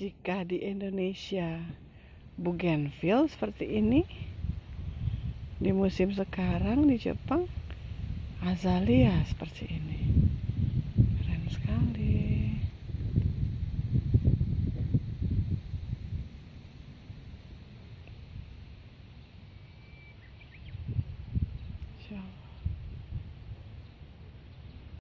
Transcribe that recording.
jika di Indonesia bougainville seperti ini di musim sekarang di Jepang azalea seperti ini